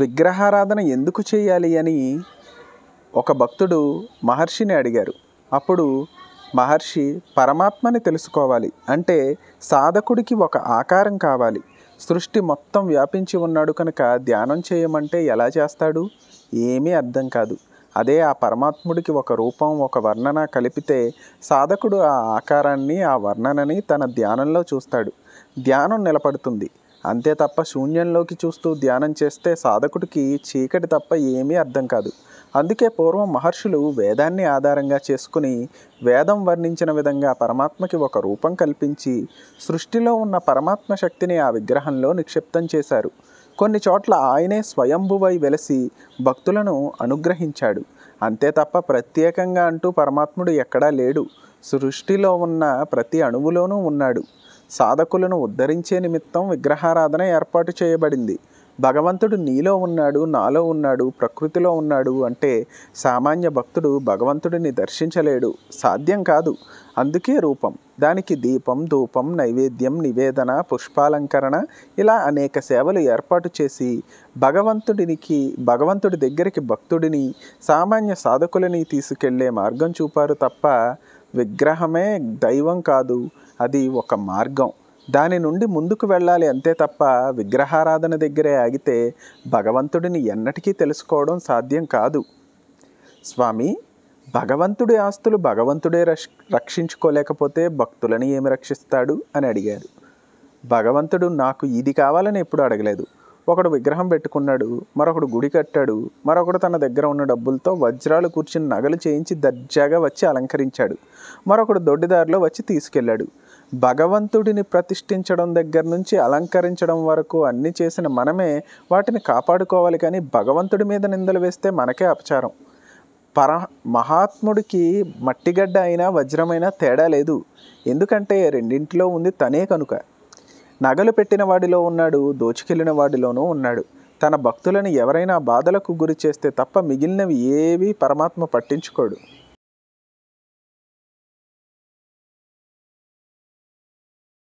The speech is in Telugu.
విగ్రహారాధన ఎందుకు చేయాలి అని ఒక భక్తుడు మహర్షిని అడిగారు అప్పుడు మహర్షి పరమాత్మని తెలుసుకోవాలి అంటే సాధకుడికి ఒక ఆకారం కావాలి సృష్టి మొత్తం వ్యాపించి ఉన్నాడు కనుక ధ్యానం చేయమంటే ఎలా చేస్తాడు ఏమీ అర్థం కాదు అదే ఆ పరమాత్ముడికి ఒక రూపం ఒక వర్ణన కలిపితే సాధకుడు ఆ ఆకారాన్ని ఆ వర్ణనని తన ధ్యానంలో చూస్తాడు ధ్యానం నిలబడుతుంది అంతే తప్ప శూన్యంలోకి చూస్తూ ధ్యానం చేస్తే సాధకుడికి చీకటి తప్ప ఏమీ అర్థం కాదు అందుకే పూర్వం మహర్షులు వేదాన్ని ఆధారంగా చేసుకుని వేదం వర్ణించిన విధంగా పరమాత్మకి ఒక రూపం కల్పించి సృష్టిలో ఉన్న పరమాత్మ శక్తిని ఆ విగ్రహంలో నిక్షిప్తం చేశారు కొన్ని చోట్ల ఆయనే స్వయంభువై వెలసి భక్తులను అనుగ్రహించాడు అంతే తప్ప ప్రత్యేకంగా అంటూ పరమాత్ముడు ఎక్కడా లేడు సృష్టిలో ఉన్న ప్రతి అణువులోనూ ఉన్నాడు సాధకులను ఉద్ధరించే నిమిత్తం విగ్రహారాధన ఏర్పాటు చేయబడింది భగవంతుడు నీలో ఉన్నాడు నాలో ఉన్నాడు ప్రకృతిలో ఉన్నాడు అంటే సామాన్య భక్తుడు భగవంతుడిని దర్శించలేడు సాధ్యం కాదు అందుకే రూపం దానికి దీపం ధూపం నైవేద్యం నివేదన పుష్పాలంకరణ ఇలా అనేక సేవలు ఏర్పాటు చేసి భగవంతుడినికి భగవంతుడి దగ్గరికి భక్తుడిని సామాన్య సాధకులని తీసుకెళ్లే మార్గం చూపారు తప్ప విగ్రహమే దైవం కాదు అది ఒక మార్గం దాని నుండి ముందుకు వెళ్ళాలి అంతే తప్ప విగ్రహారాధన దగ్గరే ఆగితే భగవంతుడిని ఎన్నటికీ తెలుసుకోవడం సాధ్యం కాదు స్వామి భగవంతుడి ఆస్తులు భగవంతుడే రక్షించుకోలేకపోతే భక్తులని ఏమి రక్షిస్తాడు అని అడిగారు భగవంతుడు నాకు ఇది కావాలని ఎప్పుడు అడగలేదు ఒకడు విగ్రహం పెట్టుకున్నాడు మరొకడు గుడి కట్టాడు మరొకడు తన దగ్గర ఉన్న డబ్బులతో వజ్రాలు కూర్చుని నగలు చేయించి దర్జాగా వచ్చి అలంకరించాడు మరొకడు దొడ్డిదారిలో వచ్చి తీసుకెళ్ళాడు భగవంతుడిని ప్రతిష్ఠించడం దగ్గర నుంచి అలంకరించడం వరకు అన్నీ చేసిన మనమే వాటిని కాపాడుకోవాలి కానీ భగవంతుడి మీద నిందలు వేస్తే మనకే అపచారం పర మహాత్ముడికి మట్టిగడ్డ అయినా వజ్రమైనా తేడా లేదు ఎందుకంటే రెండింటిలో ఉంది తనే కనుక నగలు పెట్టిన వాడిలో ఉన్నాడు దోచుకెళ్ళిన వాడిలోనూ ఉన్నాడు తన భక్తులను ఎవరైనా బాధలకు గురి చేస్తే తప్ప మిగిలినవి ఏవీ పరమాత్మ పట్టించుకోడు